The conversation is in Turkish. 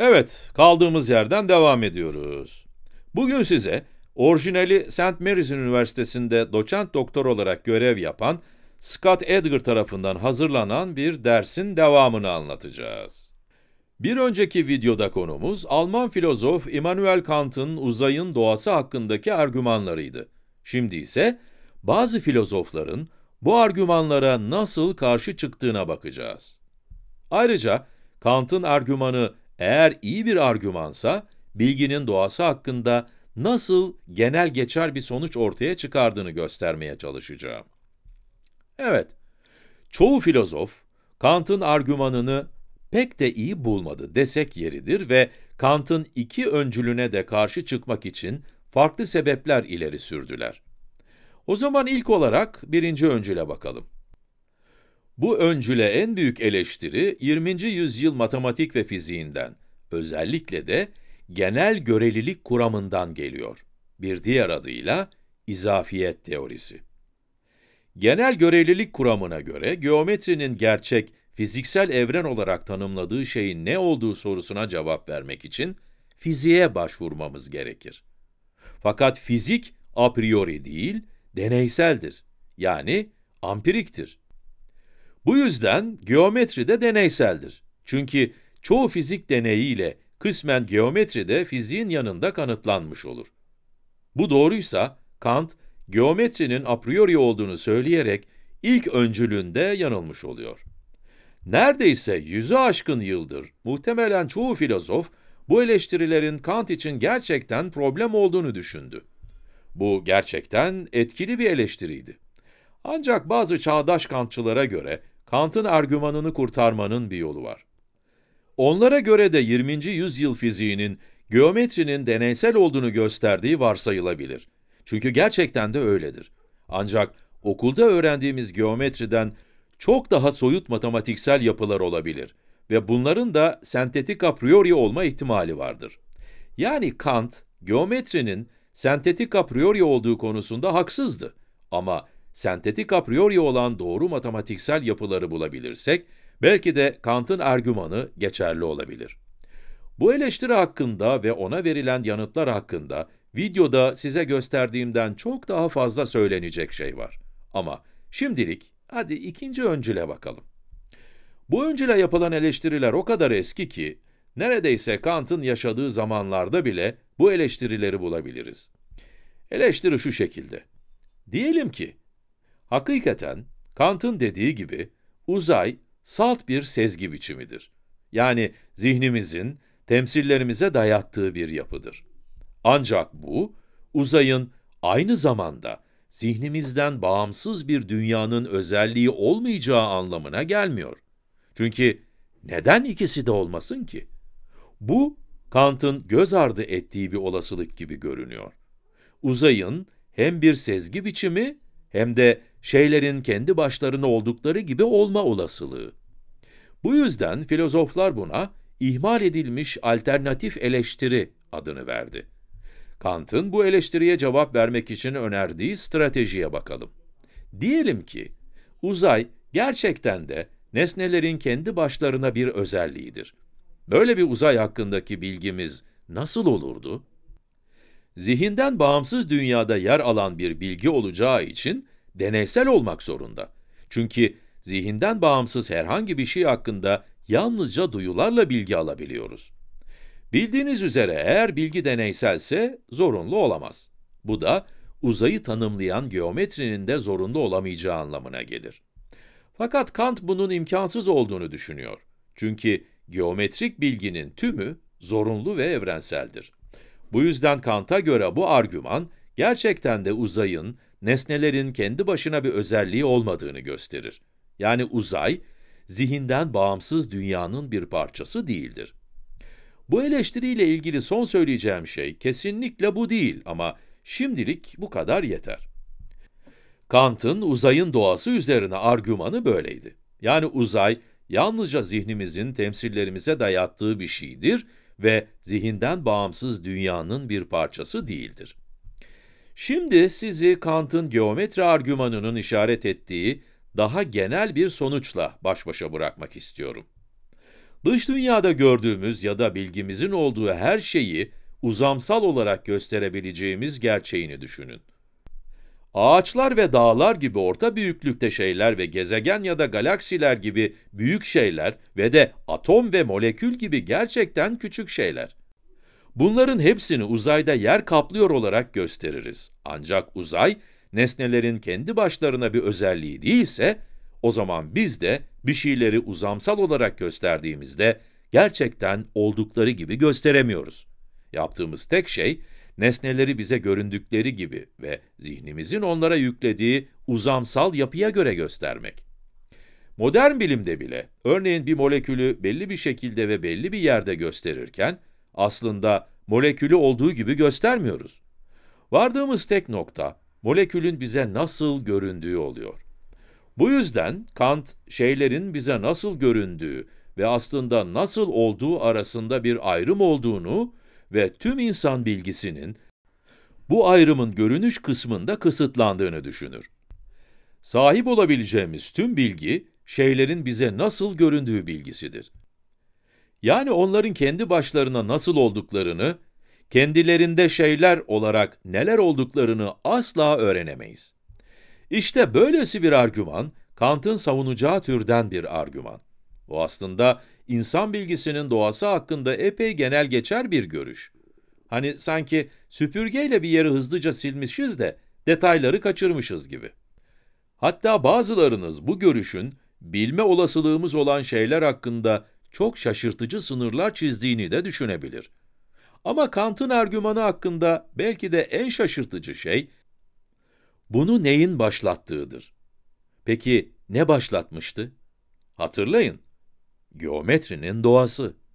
Evet, kaldığımız yerden devam ediyoruz. Bugün size orijinali St. Mary's Üniversitesi'nde doçent doktor olarak görev yapan Scott Edgar tarafından hazırlanan bir dersin devamını anlatacağız. Bir önceki videoda konumuz Alman filozof Immanuel Kant'ın uzayın doğası hakkındaki argümanlarıydı. Şimdi ise bazı filozofların bu argümanlara nasıl karşı çıktığına bakacağız. Ayrıca Kant'ın argümanı eğer iyi bir argümansa, bilginin doğası hakkında nasıl genel geçer bir sonuç ortaya çıkardığını göstermeye çalışacağım. Evet, çoğu filozof, Kant'ın argümanını pek de iyi bulmadı desek yeridir ve Kant'ın iki öncülüne de karşı çıkmak için farklı sebepler ileri sürdüler. O zaman ilk olarak birinci öncüle bakalım. Bu öncüle en büyük eleştiri 20. yüzyıl matematik ve fiziğinden, özellikle de genel görelilik kuramından geliyor. Bir diğer adıyla izafiyet teorisi. Genel görelilik kuramına göre geometrinin gerçek, fiziksel evren olarak tanımladığı şeyin ne olduğu sorusuna cevap vermek için fiziğe başvurmamız gerekir. Fakat fizik a priori değil, deneyseldir. Yani ampiriktir. Bu yüzden geometri de deneyseldir. Çünkü çoğu fizik deneyiyle kısmen geometri de fiziğin yanında kanıtlanmış olur. Bu doğruysa Kant, geometrinin a priori olduğunu söyleyerek ilk öncülünde yanılmış oluyor. Neredeyse yüzü aşkın yıldır muhtemelen çoğu filozof bu eleştirilerin Kant için gerçekten problem olduğunu düşündü. Bu gerçekten etkili bir eleştiriydi. Ancak bazı çağdaş Kantçılara göre Kant'ın argümanını kurtarmanın bir yolu var. Onlara göre de 20. yüzyıl fiziğinin geometrinin deneysel olduğunu gösterdiği varsayılabilir. Çünkü gerçekten de öyledir. Ancak okulda öğrendiğimiz geometriden çok daha soyut matematiksel yapılar olabilir ve bunların da sentetik a priori olma ihtimali vardır. Yani Kant, geometrinin sentetik a priori olduğu konusunda haksızdı. Ama sentetik a priori olan doğru matematiksel yapıları bulabilirsek, belki de Kant'ın argümanı geçerli olabilir. Bu eleştiri hakkında ve ona verilen yanıtlar hakkında videoda size gösterdiğimden çok daha fazla söylenecek şey var. Ama şimdilik hadi ikinci öncüle bakalım. Bu öncüle yapılan eleştiriler o kadar eski ki, neredeyse Kant'ın yaşadığı zamanlarda bile bu eleştirileri bulabiliriz. Eleştiri şu şekilde. Diyelim ki Hakikaten Kant'ın dediği gibi uzay salt bir sezgi biçimidir. Yani zihnimizin temsillerimize dayattığı bir yapıdır. Ancak bu uzayın aynı zamanda zihnimizden bağımsız bir dünyanın özelliği olmayacağı anlamına gelmiyor. Çünkü neden ikisi de olmasın ki? Bu Kant'ın göz ardı ettiği bir olasılık gibi görünüyor. Uzayın hem bir sezgi biçimi hem de şeylerin kendi başlarına oldukları gibi olma olasılığı. Bu yüzden filozoflar buna ihmal edilmiş alternatif eleştiri adını verdi. Kant'ın bu eleştiriye cevap vermek için önerdiği stratejiye bakalım. Diyelim ki uzay gerçekten de nesnelerin kendi başlarına bir özelliğidir. Böyle bir uzay hakkındaki bilgimiz nasıl olurdu? Zihinden bağımsız dünyada yer alan bir bilgi olacağı için deneysel olmak zorunda. Çünkü zihinden bağımsız herhangi bir şey hakkında yalnızca duyularla bilgi alabiliyoruz. Bildiğiniz üzere eğer bilgi deneyselse zorunlu olamaz. Bu da uzayı tanımlayan geometrinin de zorunlu olamayacağı anlamına gelir. Fakat Kant bunun imkansız olduğunu düşünüyor. Çünkü geometrik bilginin tümü zorunlu ve evrenseldir. Bu yüzden Kant'a göre bu argüman gerçekten de uzayın nesnelerin kendi başına bir özelliği olmadığını gösterir. Yani uzay, zihinden bağımsız dünyanın bir parçası değildir. Bu eleştiriyle ilgili son söyleyeceğim şey kesinlikle bu değil ama şimdilik bu kadar yeter. Kant'ın uzayın doğası üzerine argümanı böyleydi. Yani uzay yalnızca zihnimizin temsillerimize dayattığı bir şeydir ve zihinden bağımsız dünyanın bir parçası değildir. Şimdi sizi Kant'ın geometri argümanının işaret ettiği daha genel bir sonuçla baş başa bırakmak istiyorum. Dış dünyada gördüğümüz ya da bilgimizin olduğu her şeyi uzamsal olarak gösterebileceğimiz gerçeğini düşünün. Ağaçlar ve dağlar gibi orta büyüklükte şeyler ve gezegen ya da galaksiler gibi büyük şeyler ve de atom ve molekül gibi gerçekten küçük şeyler. Bunların hepsini uzayda yer kaplıyor olarak gösteririz. Ancak uzay, nesnelerin kendi başlarına bir özelliği değilse, o zaman biz de bir şeyleri uzamsal olarak gösterdiğimizde gerçekten oldukları gibi gösteremiyoruz. Yaptığımız tek şey, nesneleri bize göründükleri gibi ve zihnimizin onlara yüklediği uzamsal yapıya göre göstermek. Modern bilimde bile, örneğin bir molekülü belli bir şekilde ve belli bir yerde gösterirken, aslında molekülü olduğu gibi göstermiyoruz. Vardığımız tek nokta molekülün bize nasıl göründüğü oluyor. Bu yüzden Kant şeylerin bize nasıl göründüğü ve aslında nasıl olduğu arasında bir ayrım olduğunu ve tüm insan bilgisinin bu ayrımın görünüş kısmında kısıtlandığını düşünür. Sahip olabileceğimiz tüm bilgi şeylerin bize nasıl göründüğü bilgisidir yani onların kendi başlarına nasıl olduklarını, kendilerinde şeyler olarak neler olduklarını asla öğrenemeyiz. İşte böylesi bir argüman, Kant'ın savunacağı türden bir argüman. Bu aslında insan bilgisinin doğası hakkında epey genel geçer bir görüş. Hani sanki süpürgeyle bir yeri hızlıca silmişiz de detayları kaçırmışız gibi. Hatta bazılarınız bu görüşün bilme olasılığımız olan şeyler hakkında çok şaşırtıcı sınırlar çizdiğini de düşünebilir. Ama Kant'ın argümanı hakkında belki de en şaşırtıcı şey, bunu neyin başlattığıdır. Peki ne başlatmıştı? Hatırlayın, geometrinin doğası.